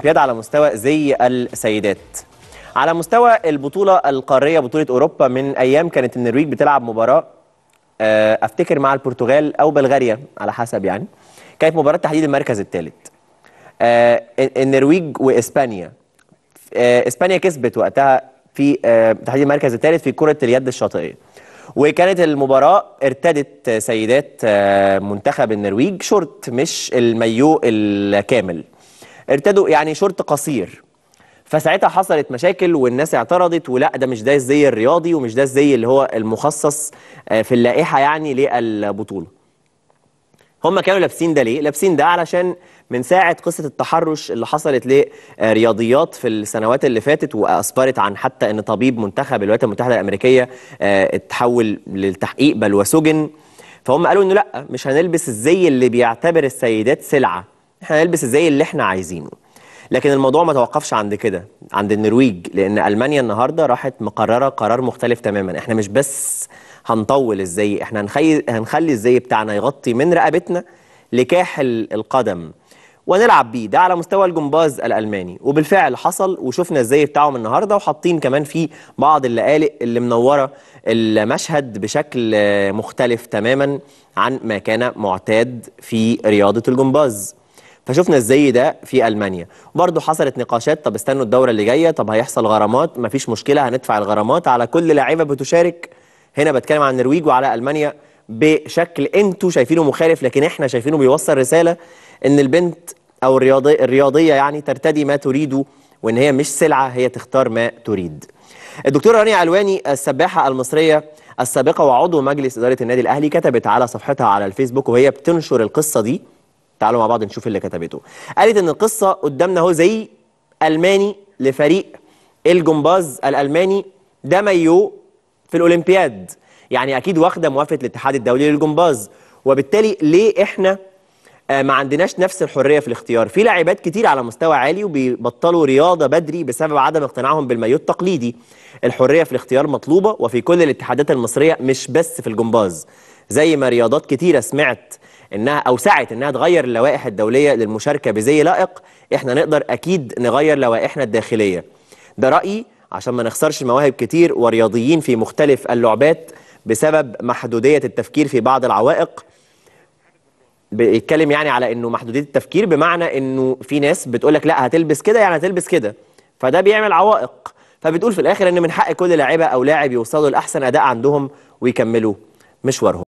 الأولمبياد على مستوى زي السيدات على مستوى البطوله القاريه بطوله اوروبا من ايام كانت النرويج بتلعب مباراه آه، افتكر مع البرتغال او بلغاريا على حسب يعني كانت مباراه تحديد المركز الثالث آه، النرويج واسبانيا آه، اسبانيا كسبت وقتها في تحديد المركز الثالث في كره اليد الشاطئيه وكانت المباراة ارتدت سيدات منتخب النرويج شورت مش الميو الكامل ارتدوا يعني شورت قصير فساعتها حصلت مشاكل والناس اعترضت ولا ده مش ده الزي الرياضي ومش ده الزي اللي هو المخصص آه، في اللائحه يعني للبطوله. هم كانوا لابسين ده ليه؟ لابسين ده علشان من ساعه قصه التحرش اللي حصلت لرياضيات في السنوات اللي فاتت واسبرت عن حتى ان طبيب منتخب الولايات المتحده الامريكيه آه، اتحول للتحقيق بل وسجن فهم قالوا انه لا مش هنلبس الزي اللي بيعتبر السيدات سلعه احنا نلبس زي اللي احنا عايزينه لكن الموضوع ما توقفش عند كده عند النرويج لان المانيا النهارده راحت مقرره قرار مختلف تماما احنا مش بس هنطول الزي احنا هنخي... هنخلي الزي بتاعنا يغطي من رقبتنا لكاحل القدم ونلعب بيه ده على مستوى الجمباز الالماني وبالفعل حصل وشفنا الزي بتاعهم النهارده وحاطين كمان فيه بعض اللقالق اللي منوره المشهد بشكل مختلف تماما عن ما كان معتاد في رياضه الجمباز فشفنا ازاي ده في المانيا برضه حصلت نقاشات طب استنوا الدوره اللي جايه طب هيحصل غرامات مفيش مشكله هندفع الغرامات على كل لاعيبه بتشارك هنا بتكلم عن النرويج وعلى المانيا بشكل انتوا شايفينه مخالف لكن احنا شايفينه بيوصل رساله ان البنت او الرياضي الرياضيه يعني ترتدي ما تريده وان هي مش سلعه هي تختار ما تريد الدكتوره رانيا علواني السباحه المصريه السابقه وعضو مجلس اداره النادي الاهلي كتبت على صفحتها على الفيسبوك وهي بتنشر القصه دي تعالوا مع بعض نشوف اللي كتبته قالت ان القصه قدامنا اهو زي الماني لفريق الجمباز الالماني ده مايو في الاولمبياد يعني اكيد واخده موافقه الاتحاد الدولي للجمباز وبالتالي ليه احنا آه، ما عندناش نفس الحريه في الاختيار في لاعبات كتير على مستوى عالي وبيبطلوا رياضه بدري بسبب عدم اقتناعهم بالمايو التقليدي الحريه في الاختيار مطلوبه وفي كل الاتحادات المصريه مش بس في الجمباز زي ما رياضات كتيرة سمعت انها او سعت انها تغير اللوائح الدوليه للمشاركه بزي لائق احنا نقدر اكيد نغير لوائحنا الداخليه ده رايي عشان ما نخسرش مواهب كتير ورياضيين في مختلف اللعبات بسبب محدوديه التفكير في بعض العوائق بيتكلم يعني على انه محدوديه التفكير بمعنى انه في ناس بتقول لك لا هتلبس كده يعني هتلبس كده فده بيعمل عوائق فبتقول في الاخر ان من حق كل لاعبه او لاعب يوصلوا لاحسن اداء عندهم ويكملوا مشوارهم